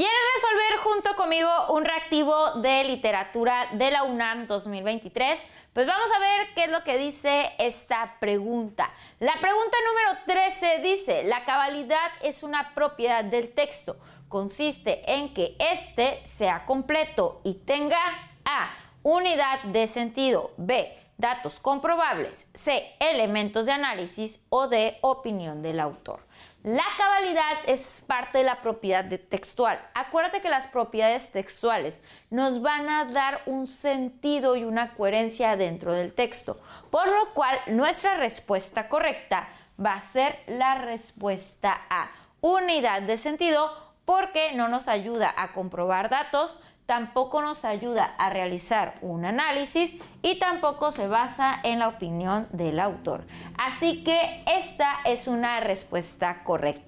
¿Quieres resolver junto conmigo un reactivo de literatura de la UNAM 2023? Pues vamos a ver qué es lo que dice esta pregunta. La pregunta número 13 dice, la cabalidad es una propiedad del texto. Consiste en que este sea completo y tenga A, unidad de sentido, B, datos comprobables, C, elementos de análisis o D, opinión del autor. La cabalidad es parte de la propiedad textual. Acuérdate que las propiedades textuales nos van a dar un sentido y una coherencia dentro del texto, por lo cual nuestra respuesta correcta va a ser la respuesta A, unidad de sentido porque no nos ayuda a comprobar datos, tampoco nos ayuda a realizar un análisis y tampoco se basa en la opinión del autor. Así que esta es una respuesta correcta.